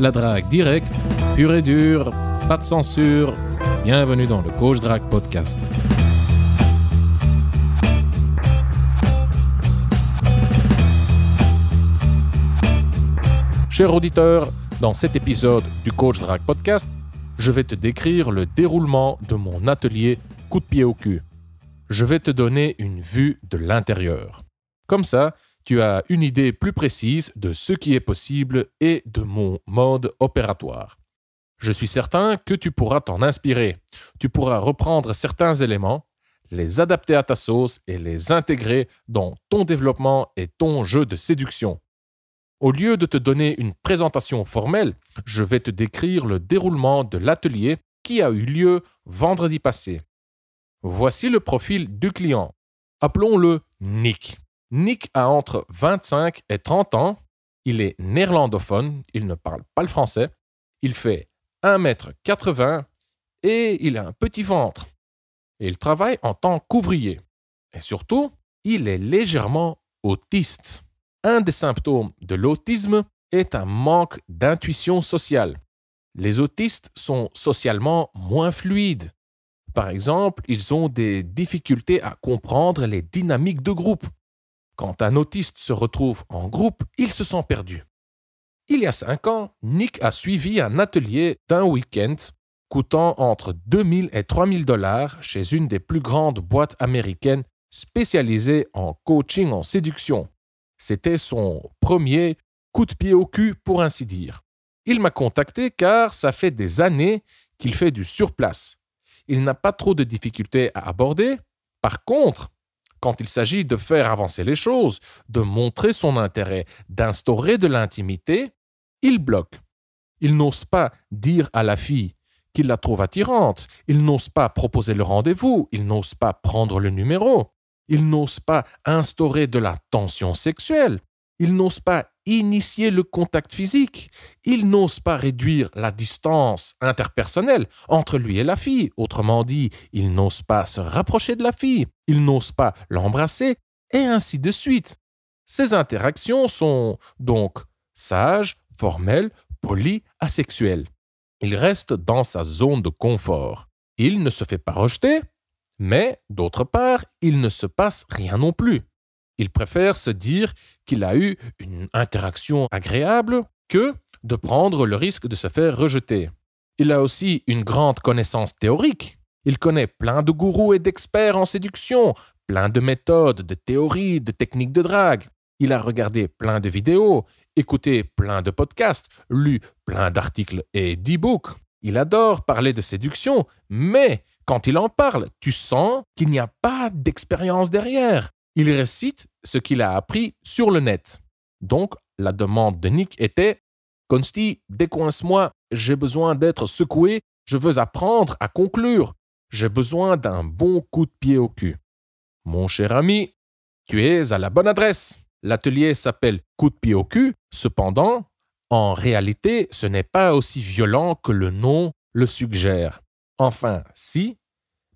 la drague directe, pure et dure, pas de censure. Bienvenue dans le Coach Drag Podcast. Cher auditeur, dans cet épisode du Coach Drag Podcast, je vais te décrire le déroulement de mon atelier coup de pied au cul. Je vais te donner une vue de l'intérieur. Comme ça, tu as une idée plus précise de ce qui est possible et de mon mode opératoire. Je suis certain que tu pourras t'en inspirer. Tu pourras reprendre certains éléments, les adapter à ta sauce et les intégrer dans ton développement et ton jeu de séduction. Au lieu de te donner une présentation formelle, je vais te décrire le déroulement de l'atelier qui a eu lieu vendredi passé. Voici le profil du client. Appelons-le Nick. Nick a entre 25 et 30 ans. Il est néerlandophone, il ne parle pas le français. Il fait 1m80 et il a un petit ventre. il travaille en tant qu'ouvrier. Et surtout, il est légèrement autiste. Un des symptômes de l'autisme est un manque d'intuition sociale. Les autistes sont socialement moins fluides. Par exemple, ils ont des difficultés à comprendre les dynamiques de groupe. Quand un autiste se retrouve en groupe, il se sent perdu. Il y a cinq ans, Nick a suivi un atelier d'un week-end coûtant entre 2000 et 3000 dollars chez une des plus grandes boîtes américaines spécialisées en coaching en séduction. C'était son premier coup de pied au cul pour ainsi dire. Il m'a contacté car ça fait des années qu'il fait du surplace. Il n'a pas trop de difficultés à aborder. Par contre, quand il s'agit de faire avancer les choses, de montrer son intérêt, d'instaurer de l'intimité, il bloque. Il n'ose pas dire à la fille qu'il la trouve attirante, il n'ose pas proposer le rendez-vous, il n'ose pas prendre le numéro, il n'ose pas instaurer de la tension sexuelle, il n'ose pas initier le contact physique. Il n'ose pas réduire la distance interpersonnelle entre lui et la fille. Autrement dit, il n'ose pas se rapprocher de la fille. Il n'ose pas l'embrasser, et ainsi de suite. Ces interactions sont donc sages, formelles, polies, asexuelles. Il reste dans sa zone de confort. Il ne se fait pas rejeter, mais d'autre part, il ne se passe rien non plus. Il préfère se dire qu'il a eu une interaction agréable que de prendre le risque de se faire rejeter. Il a aussi une grande connaissance théorique. Il connaît plein de gourous et d'experts en séduction, plein de méthodes, de théories, de techniques de drague. Il a regardé plein de vidéos, écouté plein de podcasts, lu plein d'articles et d'e-books. Il adore parler de séduction, mais quand il en parle, tu sens qu'il n'y a pas d'expérience derrière il récite ce qu'il a appris sur le net. Donc, la demande de Nick était Consti, décoince-moi, j'ai besoin d'être secoué, je veux apprendre à conclure, j'ai besoin d'un bon coup de pied au cul. Mon cher ami, tu es à la bonne adresse. L'atelier s'appelle Coup de pied au cul, cependant, en réalité, ce n'est pas aussi violent que le nom le suggère. Enfin, si,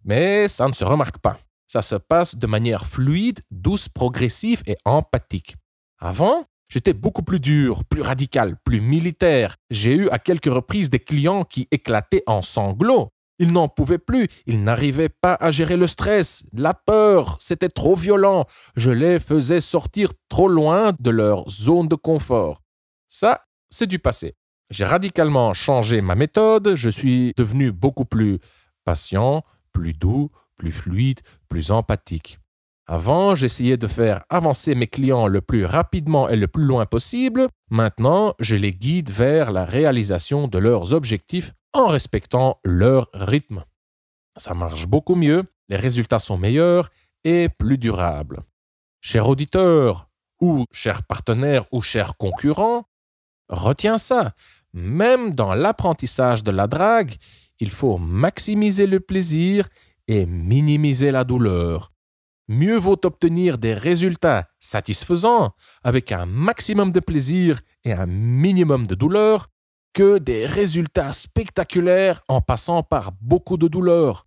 mais ça ne se remarque pas. Ça se passe de manière fluide, douce, progressive et empathique. Avant, j'étais beaucoup plus dur, plus radical, plus militaire. J'ai eu à quelques reprises des clients qui éclataient en sanglots. Ils n'en pouvaient plus, ils n'arrivaient pas à gérer le stress, la peur, c'était trop violent. Je les faisais sortir trop loin de leur zone de confort. Ça, c'est du passé. J'ai radicalement changé ma méthode, je suis devenu beaucoup plus patient, plus doux, plus fluide, plus empathique. Avant, j'essayais de faire avancer mes clients le plus rapidement et le plus loin possible. Maintenant, je les guide vers la réalisation de leurs objectifs en respectant leur rythme. Ça marche beaucoup mieux, les résultats sont meilleurs et plus durables. Cher auditeur, ou cher partenaire, ou cher concurrent, retiens ça. Même dans l'apprentissage de la drague, il faut maximiser le plaisir et minimiser la douleur. Mieux vaut obtenir des résultats satisfaisants avec un maximum de plaisir et un minimum de douleur que des résultats spectaculaires en passant par beaucoup de douleur.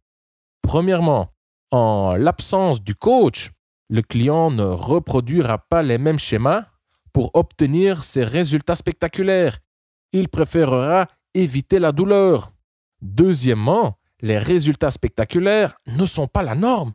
Premièrement, en l'absence du coach, le client ne reproduira pas les mêmes schémas pour obtenir ces résultats spectaculaires. Il préférera éviter la douleur. Deuxièmement, les résultats spectaculaires ne sont pas la norme.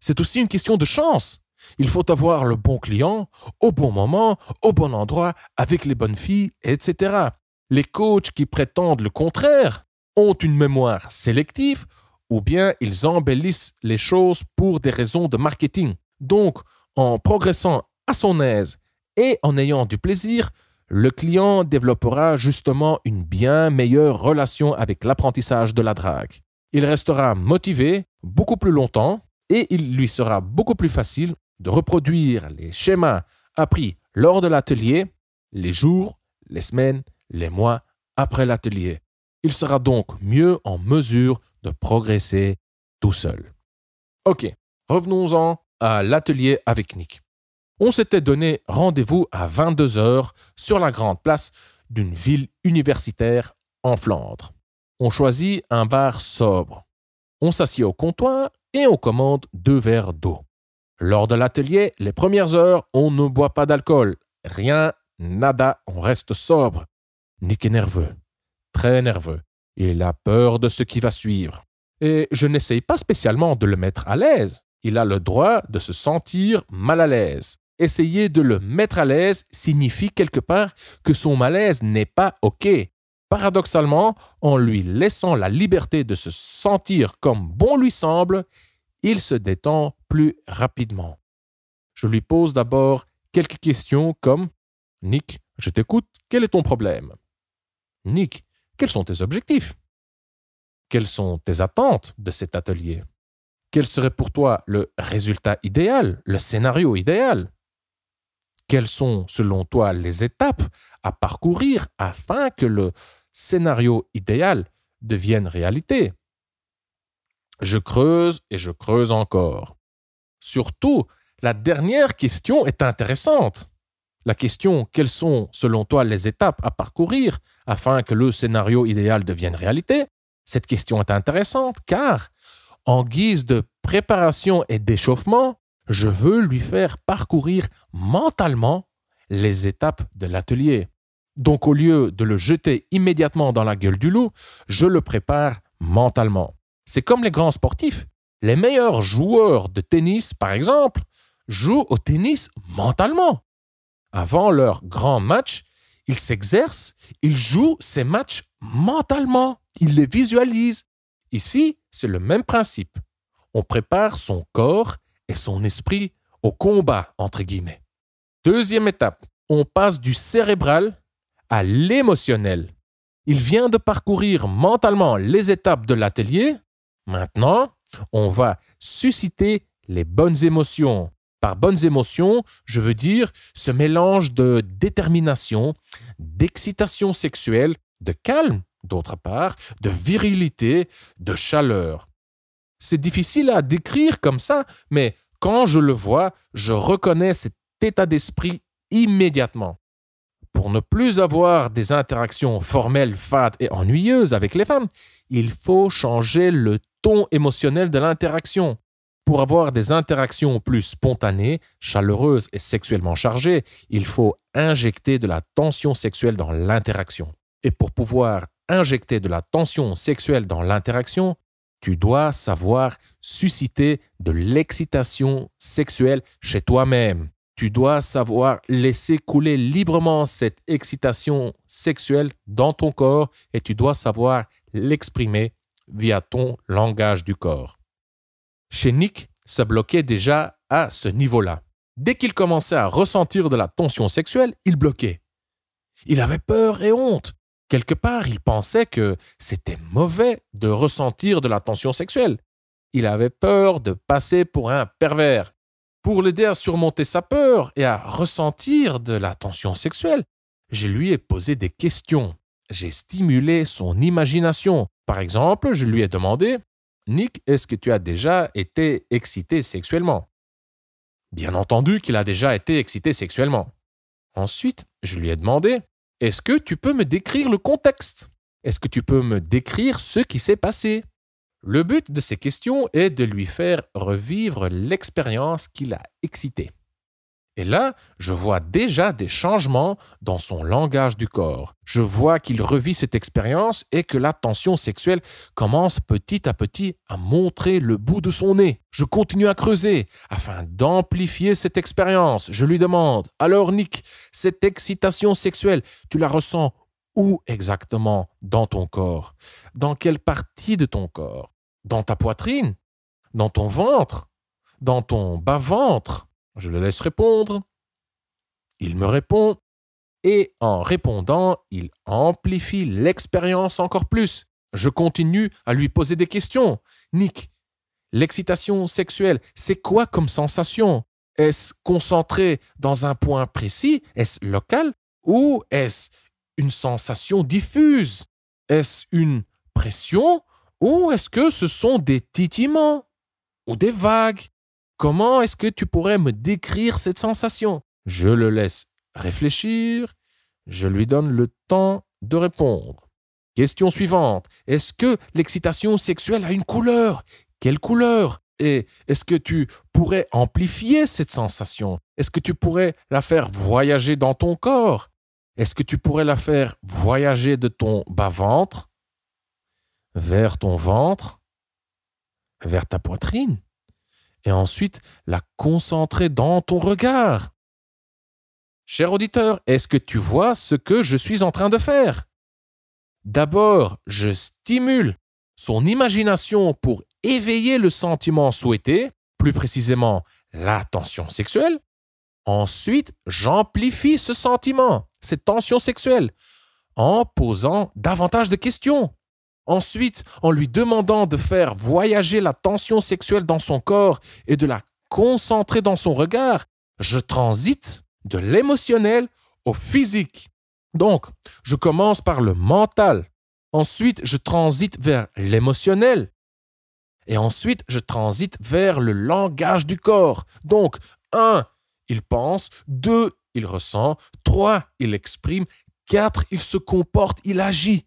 C'est aussi une question de chance. Il faut avoir le bon client, au bon moment, au bon endroit, avec les bonnes filles, etc. Les coachs qui prétendent le contraire ont une mémoire sélective ou bien ils embellissent les choses pour des raisons de marketing. Donc, en progressant à son aise et en ayant du plaisir, le client développera justement une bien meilleure relation avec l'apprentissage de la drague il restera motivé beaucoup plus longtemps et il lui sera beaucoup plus facile de reproduire les schémas appris lors de l'atelier les jours, les semaines, les mois après l'atelier. Il sera donc mieux en mesure de progresser tout seul. Ok, revenons-en à l'atelier avec Nick. On s'était donné rendez-vous à 22h sur la grande place d'une ville universitaire en Flandre. On choisit un bar sobre. On s'assied au comptoir et on commande deux verres d'eau. Lors de l'atelier, les premières heures, on ne boit pas d'alcool. Rien, nada, on reste sobre. Nick est nerveux, très nerveux. Il a peur de ce qui va suivre. Et je n'essaye pas spécialement de le mettre à l'aise. Il a le droit de se sentir mal à l'aise. Essayer de le mettre à l'aise signifie quelque part que son malaise n'est pas OK. Paradoxalement, en lui laissant la liberté de se sentir comme bon lui semble, il se détend plus rapidement. Je lui pose d'abord quelques questions comme Nick, je t'écoute, quel est ton problème Nick, quels sont tes objectifs Quelles sont tes attentes de cet atelier Quel serait pour toi le résultat idéal, le scénario idéal Quelles sont selon toi les étapes à parcourir afin que le scénario idéal devienne réalité. Je creuse et je creuse encore. Surtout, la dernière question est intéressante. La question quelles sont, selon toi, les étapes à parcourir afin que le scénario idéal devienne réalité Cette question est intéressante car, en guise de préparation et d'échauffement, je veux lui faire parcourir mentalement les étapes de l'atelier. Donc au lieu de le jeter immédiatement dans la gueule du loup, je le prépare mentalement. C'est comme les grands sportifs. Les meilleurs joueurs de tennis, par exemple, jouent au tennis mentalement. Avant leur grand match, ils s'exercent, ils jouent ces matchs mentalement, ils les visualisent. Ici, c'est le même principe. On prépare son corps et son esprit au combat, entre guillemets. Deuxième étape, on passe du cérébral à l'émotionnel. Il vient de parcourir mentalement les étapes de l'atelier. Maintenant, on va susciter les bonnes émotions. Par bonnes émotions, je veux dire ce mélange de détermination, d'excitation sexuelle, de calme, d'autre part, de virilité, de chaleur. C'est difficile à décrire comme ça, mais quand je le vois, je reconnais cet état d'esprit immédiatement. Pour ne plus avoir des interactions formelles fades et ennuyeuses avec les femmes, il faut changer le ton émotionnel de l'interaction. Pour avoir des interactions plus spontanées, chaleureuses et sexuellement chargées, il faut injecter de la tension sexuelle dans l'interaction. Et pour pouvoir injecter de la tension sexuelle dans l'interaction, tu dois savoir susciter de l'excitation sexuelle chez toi-même. Tu dois savoir laisser couler librement cette excitation sexuelle dans ton corps et tu dois savoir l'exprimer via ton langage du corps. Chez Nick, ça bloquait déjà à ce niveau-là. Dès qu'il commençait à ressentir de la tension sexuelle, il bloquait. Il avait peur et honte. Quelque part, il pensait que c'était mauvais de ressentir de la tension sexuelle. Il avait peur de passer pour un pervers. Pour l'aider à surmonter sa peur et à ressentir de la tension sexuelle, je lui ai posé des questions. J'ai stimulé son imagination. Par exemple, je lui ai demandé Nick, est-ce que tu as déjà été excité sexuellement Bien entendu qu'il a déjà été excité sexuellement. Ensuite, je lui ai demandé Est-ce que tu peux me décrire le contexte Est-ce que tu peux me décrire ce qui s'est passé le but de ces questions est de lui faire revivre l'expérience qui l'a excité. Et là, je vois déjà des changements dans son langage du corps. Je vois qu'il revit cette expérience et que la tension sexuelle commence petit à petit à montrer le bout de son nez. Je continue à creuser afin d'amplifier cette expérience. Je lui demande, alors Nick, cette excitation sexuelle, tu la ressens où exactement dans ton corps Dans quelle partie de ton corps dans ta poitrine, dans ton ventre, dans ton bas-ventre. Je le laisse répondre. Il me répond. Et en répondant, il amplifie l'expérience encore plus. Je continue à lui poser des questions. Nick, l'excitation sexuelle, c'est quoi comme sensation Est-ce concentré dans un point précis Est-ce local Ou est-ce une sensation diffuse Est-ce une pression ou est-ce que ce sont des titiments ou des vagues Comment est-ce que tu pourrais me décrire cette sensation Je le laisse réfléchir, je lui donne le temps de répondre. Question suivante. Est-ce que l'excitation sexuelle a une couleur Quelle couleur Et est-ce que tu pourrais amplifier cette sensation Est-ce que tu pourrais la faire voyager dans ton corps Est-ce que tu pourrais la faire voyager de ton bas-ventre vers ton ventre, vers ta poitrine, et ensuite la concentrer dans ton regard. Cher auditeur, est-ce que tu vois ce que je suis en train de faire D'abord, je stimule son imagination pour éveiller le sentiment souhaité, plus précisément la tension sexuelle. Ensuite, j'amplifie ce sentiment, cette tension sexuelle, en posant davantage de questions, Ensuite, en lui demandant de faire voyager la tension sexuelle dans son corps et de la concentrer dans son regard, je transite de l'émotionnel au physique. Donc, je commence par le mental. Ensuite, je transite vers l'émotionnel. Et ensuite, je transite vers le langage du corps. Donc, 1, il pense. 2, il ressent. 3, il exprime. 4, il se comporte, il agit.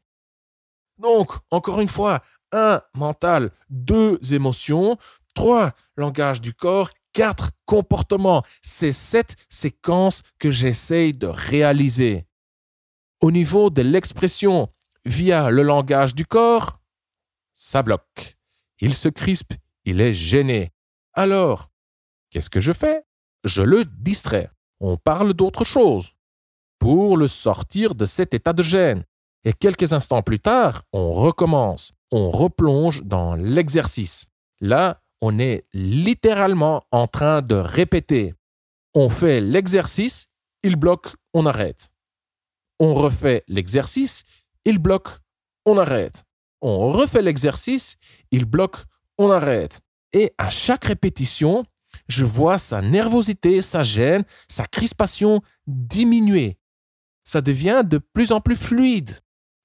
Donc, encore une fois, un Mental. deux Émotions. trois Langage du corps. quatre comportements. C'est cette séquence que j'essaye de réaliser. Au niveau de l'expression via le langage du corps, ça bloque. Il se crispe, il est gêné. Alors, qu'est-ce que je fais Je le distrais. On parle d'autre chose pour le sortir de cet état de gêne. Et quelques instants plus tard, on recommence, on replonge dans l'exercice. Là, on est littéralement en train de répéter. On fait l'exercice, il bloque, on arrête. On refait l'exercice, il bloque, on arrête. On refait l'exercice, il bloque, on arrête. Et à chaque répétition, je vois sa nervosité, sa gêne, sa crispation diminuer. Ça devient de plus en plus fluide.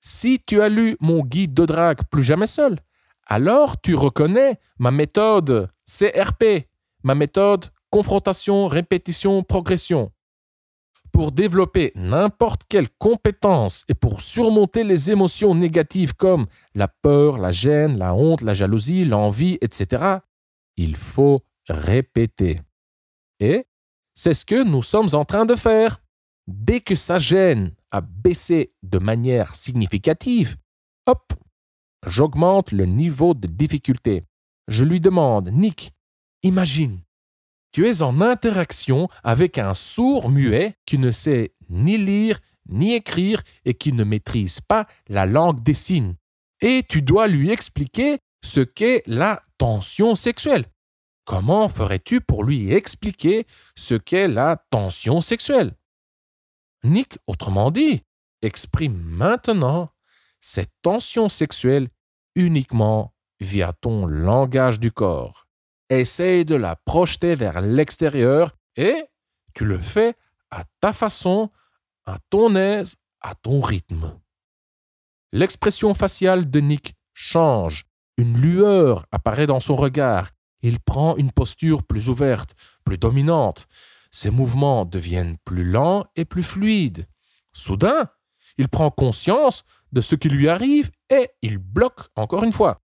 Si tu as lu mon guide de drague Plus jamais seul, alors tu reconnais ma méthode CRP, ma méthode confrontation, répétition, progression. Pour développer n'importe quelle compétence et pour surmonter les émotions négatives comme la peur, la gêne, la honte, la jalousie, l'envie, etc., il faut répéter. Et c'est ce que nous sommes en train de faire. Dès que sa gêne a baissé de manière significative, hop, j'augmente le niveau de difficulté. Je lui demande, Nick, imagine, tu es en interaction avec un sourd muet qui ne sait ni lire ni écrire et qui ne maîtrise pas la langue des signes. Et tu dois lui expliquer ce qu'est la tension sexuelle. Comment ferais-tu pour lui expliquer ce qu'est la tension sexuelle Nick, autrement dit, exprime maintenant cette tension sexuelle uniquement via ton langage du corps. Essaye de la projeter vers l'extérieur et tu le fais à ta façon, à ton aise, à ton rythme. L'expression faciale de Nick change. Une lueur apparaît dans son regard. Il prend une posture plus ouverte, plus dominante. Ses mouvements deviennent plus lents et plus fluides. Soudain, il prend conscience de ce qui lui arrive et il bloque encore une fois.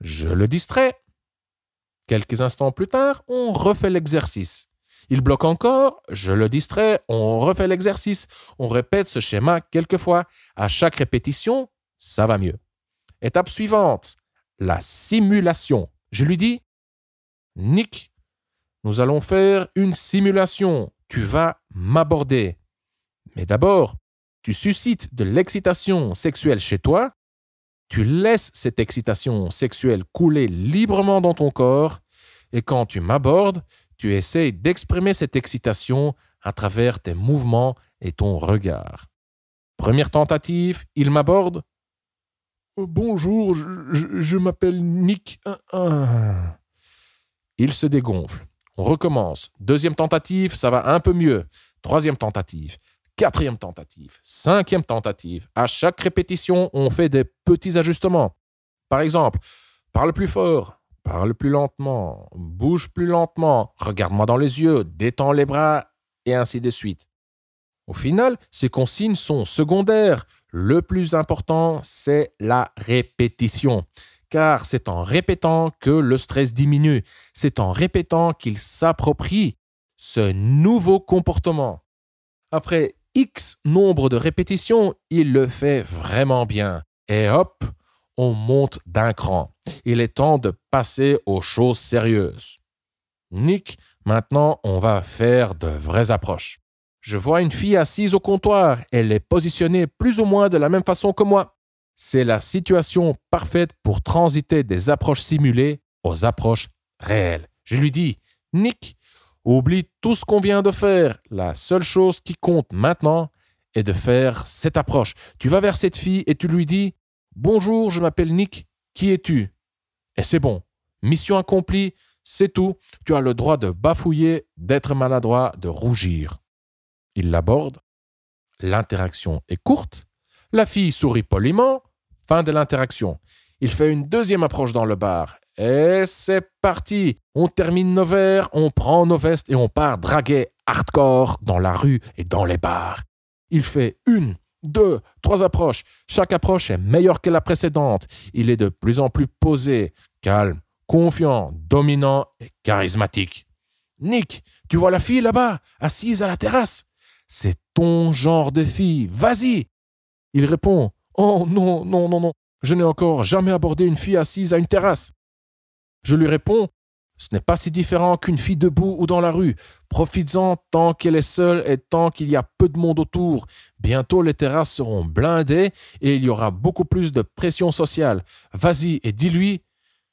Je le distrais. Quelques instants plus tard, on refait l'exercice. Il bloque encore, je le distrais, on refait l'exercice. On répète ce schéma quelques fois. À chaque répétition, ça va mieux. Étape suivante, la simulation. Je lui dis, Nick, nous allons faire une simulation. Tu vas m'aborder. Mais d'abord, tu suscites de l'excitation sexuelle chez toi. Tu laisses cette excitation sexuelle couler librement dans ton corps. Et quand tu m'abordes, tu essayes d'exprimer cette excitation à travers tes mouvements et ton regard. Première tentative, il m'aborde. Euh, bonjour, je, je m'appelle Nick. Il se dégonfle. On recommence. Deuxième tentative, ça va un peu mieux. Troisième tentative. Quatrième tentative. Cinquième tentative. À chaque répétition, on fait des petits ajustements. Par exemple, parle plus fort, parle plus lentement, bouge plus lentement, regarde-moi dans les yeux, détends les bras, et ainsi de suite. Au final, ces consignes sont secondaires. Le plus important, c'est la répétition car c'est en répétant que le stress diminue, c'est en répétant qu'il s'approprie ce nouveau comportement. Après X nombre de répétitions, il le fait vraiment bien. Et hop, on monte d'un cran. Il est temps de passer aux choses sérieuses. Nick, maintenant, on va faire de vraies approches. Je vois une fille assise au comptoir. Elle est positionnée plus ou moins de la même façon que moi. C'est la situation parfaite pour transiter des approches simulées aux approches réelles. Je lui dis, Nick, oublie tout ce qu'on vient de faire. La seule chose qui compte maintenant est de faire cette approche. Tu vas vers cette fille et tu lui dis, Bonjour, je m'appelle Nick, qui es-tu Et c'est bon, mission accomplie, c'est tout. Tu as le droit de bafouiller, d'être maladroit, de rougir. Il l'aborde. L'interaction est courte. La fille sourit poliment. Fin de l'interaction. Il fait une deuxième approche dans le bar. Et c'est parti On termine nos verres, on prend nos vestes et on part draguer hardcore dans la rue et dans les bars. Il fait une, deux, trois approches. Chaque approche est meilleure que la précédente. Il est de plus en plus posé, calme, confiant, dominant et charismatique. Nick, tu vois la fille là-bas, assise à la terrasse C'est ton genre de fille, vas-y Il répond Oh non, non, non, non, je n'ai encore jamais abordé une fille assise à une terrasse. Je lui réponds Ce n'est pas si différent qu'une fille debout ou dans la rue. Profites-en tant qu'elle est seule et tant qu'il y a peu de monde autour. Bientôt les terrasses seront blindées et il y aura beaucoup plus de pression sociale. Vas-y et dis-lui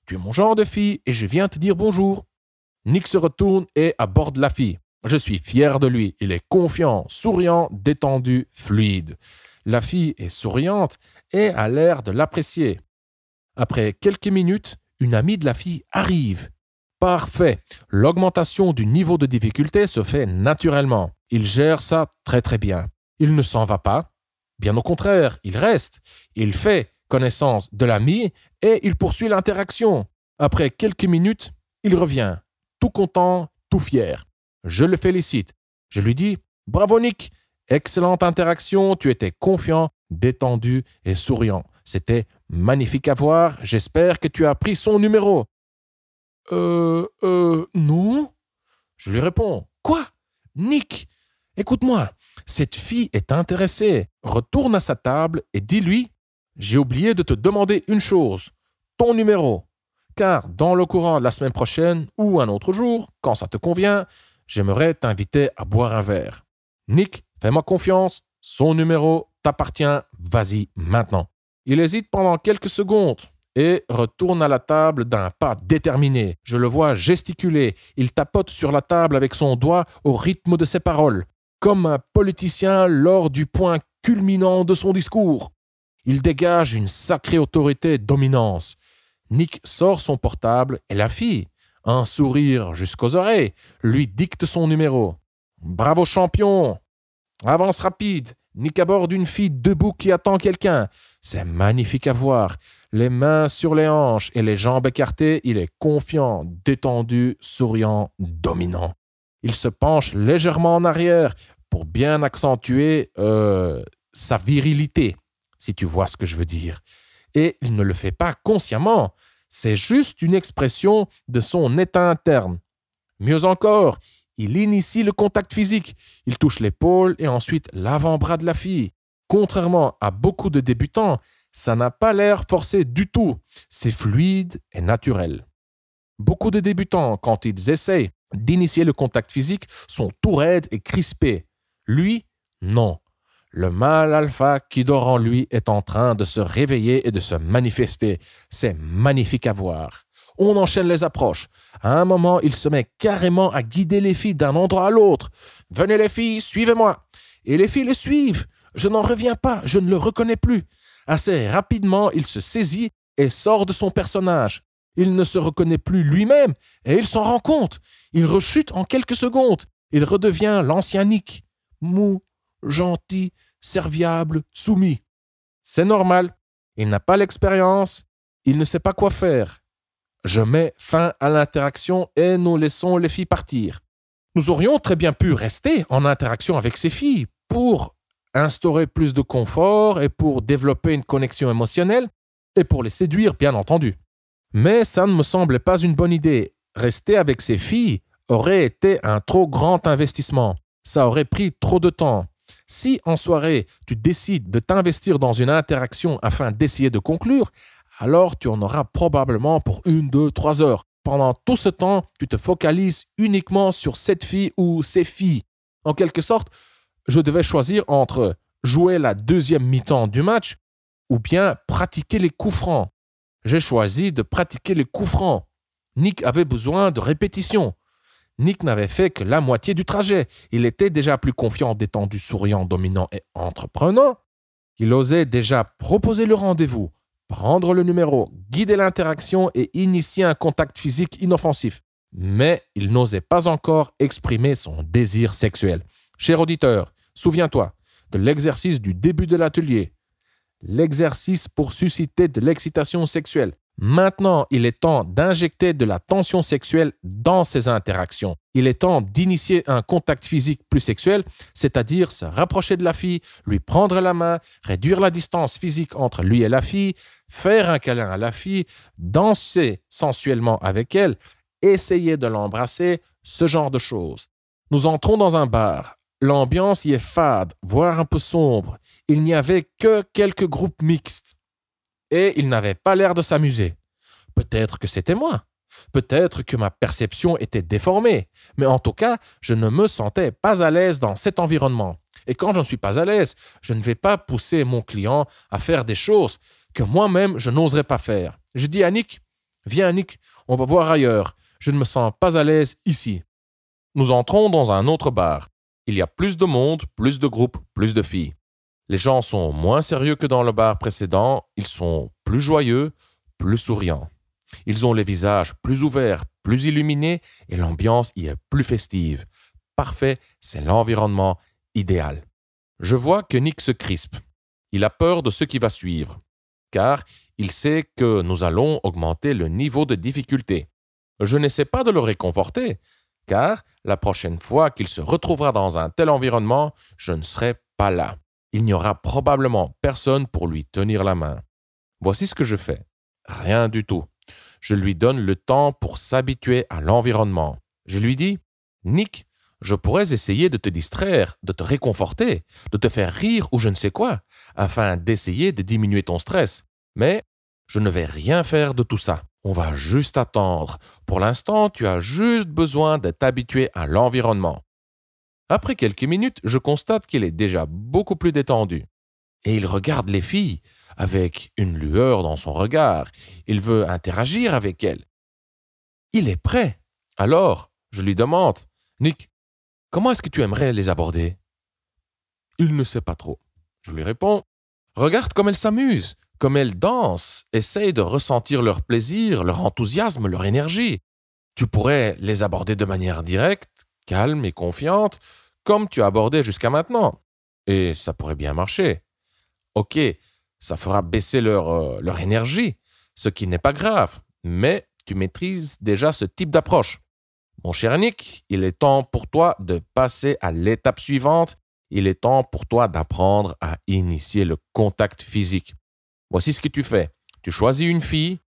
Tu es mon genre de fille et je viens te dire bonjour. Nick se retourne et aborde la fille. Je suis fier de lui. Il est confiant, souriant, détendu, fluide. La fille est souriante et a l'air de l'apprécier. Après quelques minutes, une amie de la fille arrive. Parfait. L'augmentation du niveau de difficulté se fait naturellement. Il gère ça très très bien. Il ne s'en va pas. Bien au contraire, il reste. Il fait connaissance de l'ami et il poursuit l'interaction. Après quelques minutes, il revient, tout content, tout fier. Je le félicite. Je lui dis Bravo Nick, Excellente interaction, tu étais confiant, détendu et souriant. C'était magnifique à voir, j'espère que tu as pris son numéro. Euh, euh, non Je lui réponds. Quoi Nick, écoute-moi, cette fille est intéressée. Retourne à sa table et dis-lui, j'ai oublié de te demander une chose, ton numéro. Car dans le courant de la semaine prochaine ou un autre jour, quand ça te convient, j'aimerais t'inviter à boire un verre. Nick Fais-moi confiance, son numéro t'appartient, vas-y maintenant. Il hésite pendant quelques secondes et retourne à la table d'un pas déterminé. Je le vois gesticuler, il tapote sur la table avec son doigt au rythme de ses paroles, comme un politicien lors du point culminant de son discours. Il dégage une sacrée autorité et dominance. Nick sort son portable et la fille, un sourire jusqu'aux oreilles, lui dicte son numéro. Bravo champion Avance rapide, Ni à bord d'une fille debout qui attend quelqu'un. C'est magnifique à voir. Les mains sur les hanches et les jambes écartées, il est confiant, détendu, souriant, dominant. Il se penche légèrement en arrière pour bien accentuer euh, sa virilité, si tu vois ce que je veux dire. Et il ne le fait pas consciemment, c'est juste une expression de son état interne. Mieux encore, il initie le contact physique. Il touche l'épaule et ensuite l'avant-bras de la fille. Contrairement à beaucoup de débutants, ça n'a pas l'air forcé du tout. C'est fluide et naturel. Beaucoup de débutants, quand ils essayent d'initier le contact physique, sont tout raides et crispés. Lui, non. Le mâle alpha qui dort en lui est en train de se réveiller et de se manifester. C'est magnifique à voir on enchaîne les approches. À un moment, il se met carrément à guider les filles d'un endroit à l'autre. Venez les filles, suivez-moi. Et les filles le suivent. Je n'en reviens pas, je ne le reconnais plus. Assez rapidement, il se saisit et sort de son personnage. Il ne se reconnaît plus lui-même et il s'en rend compte. Il rechute en quelques secondes. Il redevient l'ancien Nick, mou, gentil, serviable, soumis. C'est normal. Il n'a pas l'expérience, il ne sait pas quoi faire. Je mets fin à l'interaction et nous laissons les filles partir. Nous aurions très bien pu rester en interaction avec ces filles pour instaurer plus de confort et pour développer une connexion émotionnelle et pour les séduire, bien entendu. Mais ça ne me semblait pas une bonne idée. Rester avec ces filles aurait été un trop grand investissement. Ça aurait pris trop de temps. Si en soirée, tu décides de t'investir dans une interaction afin d'essayer de conclure, alors tu en auras probablement pour une, deux, trois heures. Pendant tout ce temps, tu te focalises uniquement sur cette fille ou ces filles. En quelque sorte, je devais choisir entre jouer la deuxième mi-temps du match ou bien pratiquer les coups francs. J'ai choisi de pratiquer les coups francs. Nick avait besoin de répétition. Nick n'avait fait que la moitié du trajet. Il était déjà plus confiant, détendu, souriant, dominant et entreprenant. Il osait déjà proposer le rendez-vous prendre le numéro, guider l'interaction et initier un contact physique inoffensif. Mais il n'osait pas encore exprimer son désir sexuel. Cher auditeur, souviens-toi de l'exercice du début de l'atelier. L'exercice pour susciter de l'excitation sexuelle. Maintenant, il est temps d'injecter de la tension sexuelle dans ces interactions. Il est temps d'initier un contact physique plus sexuel, c'est-à-dire se rapprocher de la fille, lui prendre la main, réduire la distance physique entre lui et la fille, faire un câlin à la fille, danser sensuellement avec elle, essayer de l'embrasser, ce genre de choses. Nous entrons dans un bar. L'ambiance y est fade, voire un peu sombre. Il n'y avait que quelques groupes mixtes. Et ils n'avaient pas l'air de s'amuser. Peut-être que c'était moi. Peut-être que ma perception était déformée. Mais en tout cas, je ne me sentais pas à l'aise dans cet environnement. Et quand je ne suis pas à l'aise, je ne vais pas pousser mon client à faire des choses que moi-même, je n'oserais pas faire. Je dis à Nick, viens Nick, on va voir ailleurs. Je ne me sens pas à l'aise ici. Nous entrons dans un autre bar. Il y a plus de monde, plus de groupes, plus de filles. Les gens sont moins sérieux que dans le bar précédent, ils sont plus joyeux, plus souriants. Ils ont les visages plus ouverts, plus illuminés et l'ambiance y est plus festive. Parfait, c'est l'environnement idéal. Je vois que Nick se crispe. Il a peur de ce qui va suivre car il sait que nous allons augmenter le niveau de difficulté. Je n'essaie pas de le réconforter, car la prochaine fois qu'il se retrouvera dans un tel environnement, je ne serai pas là. Il n'y aura probablement personne pour lui tenir la main. Voici ce que je fais. Rien du tout. Je lui donne le temps pour s'habituer à l'environnement. Je lui dis, Nick, je pourrais essayer de te distraire, de te réconforter, de te faire rire ou je ne sais quoi, afin d'essayer de diminuer ton stress. Mais je ne vais rien faire de tout ça. On va juste attendre. Pour l'instant, tu as juste besoin d'être habitué à l'environnement. Après quelques minutes, je constate qu'il est déjà beaucoup plus détendu. Et il regarde les filles avec une lueur dans son regard. Il veut interagir avec elles. Il est prêt. Alors, je lui demande, Nick, comment est-ce que tu aimerais les aborder Il ne sait pas trop. Je lui réponds Regarde comme elles s'amusent, comme elles dansent, essaye de ressentir leur plaisir, leur enthousiasme, leur énergie. Tu pourrais les aborder de manière directe, calme et confiante, comme tu as abordé jusqu'à maintenant. Et ça pourrait bien marcher. Ok, ça fera baisser leur, euh, leur énergie, ce qui n'est pas grave, mais tu maîtrises déjà ce type d'approche. Mon cher Nick, il est temps pour toi de passer à l'étape suivante il est temps pour toi d'apprendre à initier le contact physique. Voici ce que tu fais. Tu choisis une fille,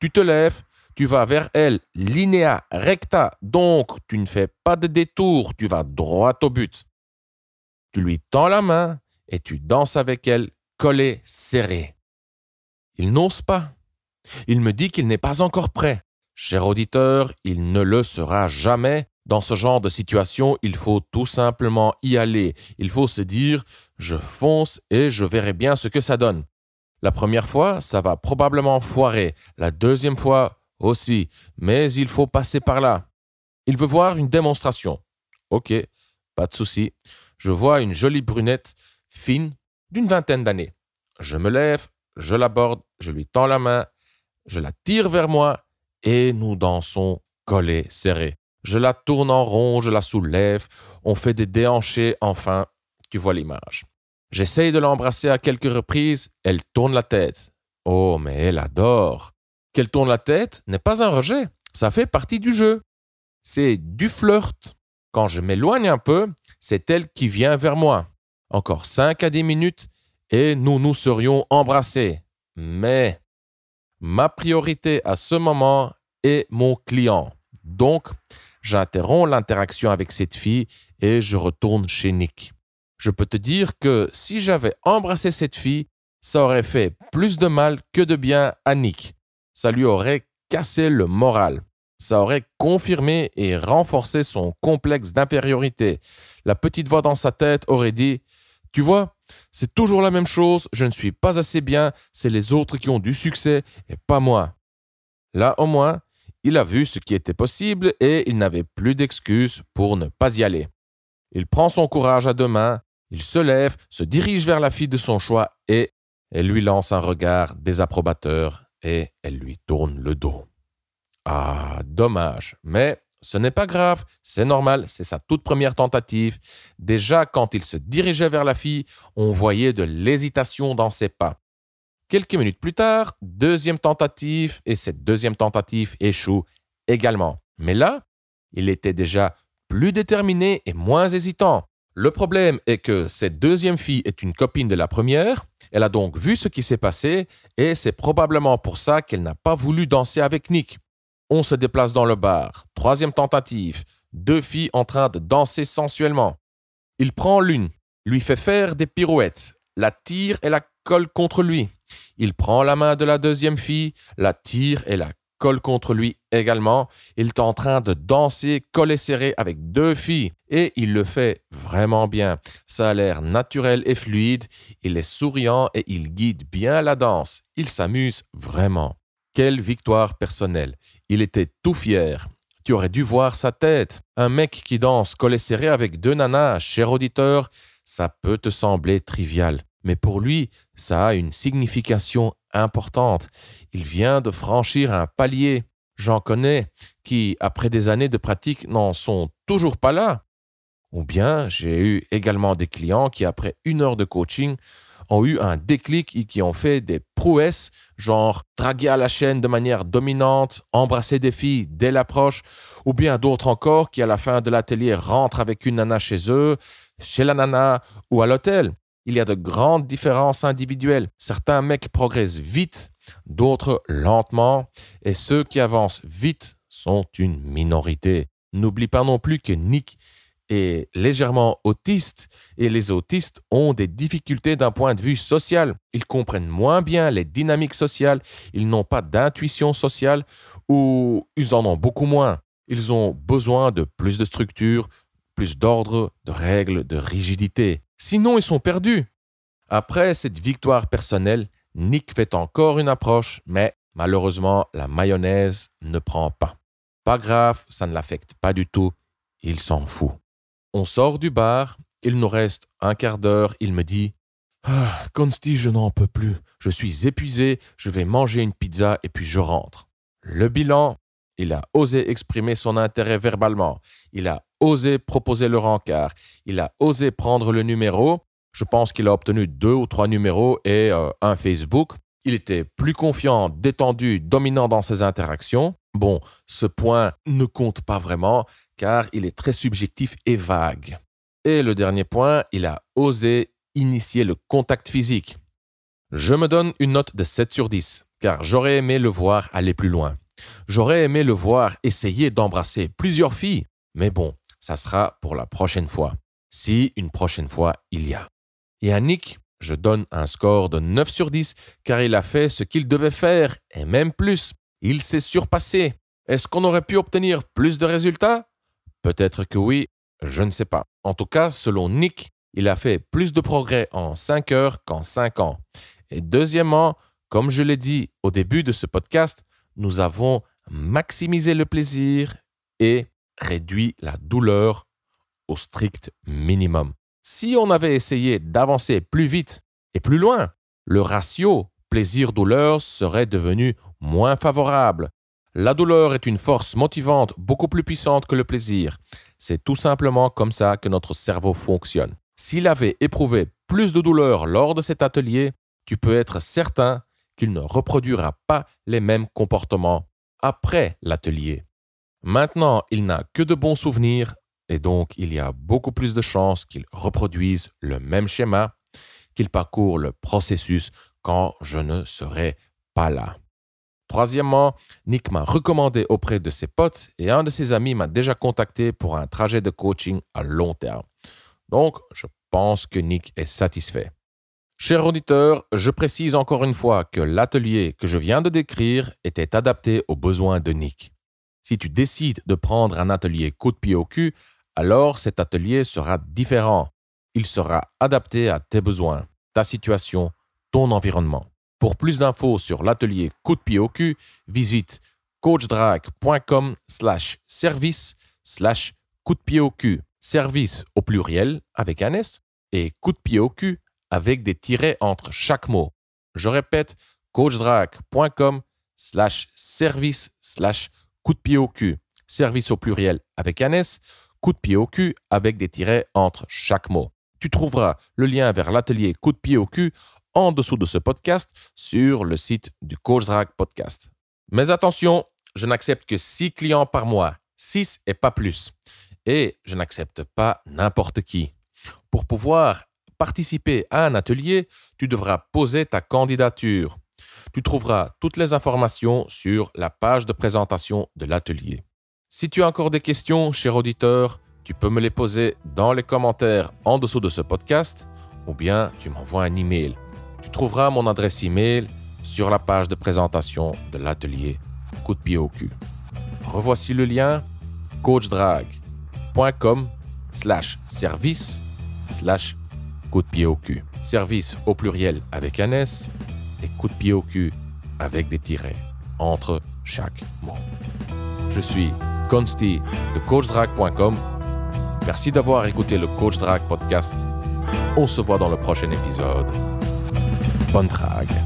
tu te lèves, tu vas vers elle, linéa, recta, donc tu ne fais pas de détour, tu vas droit au but. Tu lui tends la main et tu danses avec elle, collé, serré. Il n'ose pas. Il me dit qu'il n'est pas encore prêt. Cher auditeur, il ne le sera jamais dans ce genre de situation, il faut tout simplement y aller. Il faut se dire, je fonce et je verrai bien ce que ça donne. La première fois, ça va probablement foirer. La deuxième fois aussi. Mais il faut passer par là. Il veut voir une démonstration. Ok, pas de souci. Je vois une jolie brunette, fine, d'une vingtaine d'années. Je me lève, je l'aborde, je lui tends la main, je la tire vers moi et nous dansons collés serrés. Je la tourne en rond, je la soulève, on fait des déhanchés, enfin, tu vois l'image. J'essaye de l'embrasser à quelques reprises, elle tourne la tête. Oh, mais elle adore. Qu'elle tourne la tête n'est pas un rejet, ça fait partie du jeu. C'est du flirt. Quand je m'éloigne un peu, c'est elle qui vient vers moi. Encore 5 à 10 minutes et nous nous serions embrassés. Mais ma priorité à ce moment est mon client. Donc, J'interromps l'interaction avec cette fille et je retourne chez Nick. Je peux te dire que si j'avais embrassé cette fille, ça aurait fait plus de mal que de bien à Nick. Ça lui aurait cassé le moral. Ça aurait confirmé et renforcé son complexe d'infériorité. La petite voix dans sa tête aurait dit tu vois, c'est toujours la même chose, je ne suis pas assez bien, c'est les autres qui ont du succès et pas moi. Là au moins, il a vu ce qui était possible et il n'avait plus d'excuses pour ne pas y aller. Il prend son courage à deux mains, il se lève, se dirige vers la fille de son choix et elle lui lance un regard désapprobateur et elle lui tourne le dos. Ah, dommage, mais ce n'est pas grave, c'est normal, c'est sa toute première tentative. Déjà, quand il se dirigeait vers la fille, on voyait de l'hésitation dans ses pas. Quelques minutes plus tard, deuxième tentative, et cette deuxième tentative échoue également. Mais là, il était déjà plus déterminé et moins hésitant. Le problème est que cette deuxième fille est une copine de la première, elle a donc vu ce qui s'est passé, et c'est probablement pour ça qu'elle n'a pas voulu danser avec Nick. On se déplace dans le bar, troisième tentative, deux filles en train de danser sensuellement. Il prend l'une, lui fait faire des pirouettes, la tire et la colle contre lui. Il prend la main de la deuxième fille, la tire et la colle contre lui également. Il est en train de danser collé serré avec deux filles et il le fait vraiment bien. Ça a l'air naturel et fluide. Il est souriant et il guide bien la danse. Il s'amuse vraiment. Quelle victoire personnelle. Il était tout fier. Tu aurais dû voir sa tête. Un mec qui danse collé serré avec deux nanas, cher auditeur, ça peut te sembler trivial mais pour lui, ça a une signification importante. Il vient de franchir un palier. J'en connais qui, après des années de pratique, n'en sont toujours pas là. Ou bien j'ai eu également des clients qui, après une heure de coaching, ont eu un déclic et qui ont fait des prouesses, genre draguer à la chaîne de manière dominante, embrasser des filles dès l'approche, ou bien d'autres encore qui, à la fin de l'atelier, rentrent avec une nana chez eux, chez la nana ou à l'hôtel. Il y a de grandes différences individuelles. Certains mecs progressent vite, d'autres lentement, et ceux qui avancent vite sont une minorité. N'oublie pas non plus que Nick est légèrement autiste et les autistes ont des difficultés d'un point de vue social. Ils comprennent moins bien les dynamiques sociales, ils n'ont pas d'intuition sociale ou ils en ont beaucoup moins. Ils ont besoin de plus de structure, plus d'ordre, de règles, de rigidité. Sinon, ils sont perdus. Après cette victoire personnelle, Nick fait encore une approche, mais malheureusement, la mayonnaise ne prend pas. Pas grave, ça ne l'affecte pas du tout, il s'en fout. On sort du bar, il nous reste un quart d'heure, il me dit Consti, ah, je n'en peux plus, je suis épuisé, je vais manger une pizza et puis je rentre. Le bilan, il a osé exprimer son intérêt verbalement, il a osé proposer le rencard. Il a osé prendre le numéro. Je pense qu'il a obtenu deux ou trois numéros et euh, un Facebook. Il était plus confiant, détendu, dominant dans ses interactions. Bon, ce point ne compte pas vraiment car il est très subjectif et vague. Et le dernier point, il a osé initier le contact physique. Je me donne une note de 7 sur 10 car j'aurais aimé le voir aller plus loin. J'aurais aimé le voir essayer d'embrasser plusieurs filles, mais bon, ça sera pour la prochaine fois, si une prochaine fois il y a. Et à Nick, je donne un score de 9 sur 10, car il a fait ce qu'il devait faire, et même plus. Il s'est surpassé. Est-ce qu'on aurait pu obtenir plus de résultats Peut-être que oui, je ne sais pas. En tout cas, selon Nick, il a fait plus de progrès en 5 heures qu'en 5 ans. Et deuxièmement, comme je l'ai dit au début de ce podcast, nous avons maximisé le plaisir et réduit la douleur au strict minimum. Si on avait essayé d'avancer plus vite et plus loin, le ratio plaisir-douleur serait devenu moins favorable. La douleur est une force motivante beaucoup plus puissante que le plaisir. C'est tout simplement comme ça que notre cerveau fonctionne. S'il avait éprouvé plus de douleur lors de cet atelier, tu peux être certain qu'il ne reproduira pas les mêmes comportements après l'atelier. Maintenant, il n'a que de bons souvenirs et donc il y a beaucoup plus de chances qu'il reproduise le même schéma, qu'il parcourt le processus quand je ne serai pas là. Troisièmement, Nick m'a recommandé auprès de ses potes et un de ses amis m'a déjà contacté pour un trajet de coaching à long terme. Donc, je pense que Nick est satisfait. Cher auditeur, je précise encore une fois que l'atelier que je viens de décrire était adapté aux besoins de Nick. Si tu décides de prendre un atelier coup de pied au cul, alors cet atelier sera différent. Il sera adapté à tes besoins, ta situation, ton environnement. Pour plus d'infos sur l'atelier coup de pied au cul, visite coachdrag.com slash service slash coup de pied au cul. Service au pluriel avec un S et coup de pied au cul avec des tirets entre chaque mot. Je répète, coachdrag.com slash service slash coup de pied au cul, service au pluriel avec un S, coup de pied au cul avec des tirets entre chaque mot. Tu trouveras le lien vers l'atelier coup de pied au cul en dessous de ce podcast sur le site du Coach Podcast. Mais attention, je n'accepte que 6 clients par mois, 6 et pas plus. Et je n'accepte pas n'importe qui. Pour pouvoir participer à un atelier, tu devras poser ta candidature. Tu trouveras toutes les informations sur la page de présentation de l'atelier. Si tu as encore des questions, cher auditeur, tu peux me les poser dans les commentaires en dessous de ce podcast ou bien tu m'envoies un email. Tu trouveras mon adresse email sur la page de présentation de l'atelier Coup de pied au cul. Revoici le lien coachdrag.com slash service slash coup de pied au cul. Service au pluriel avec un S des coups de pied au cul avec des tirets entre chaque mot. Je suis Consti de coachdrag.com. Merci d'avoir écouté le Coach Drag podcast. On se voit dans le prochain épisode. Bonne drague.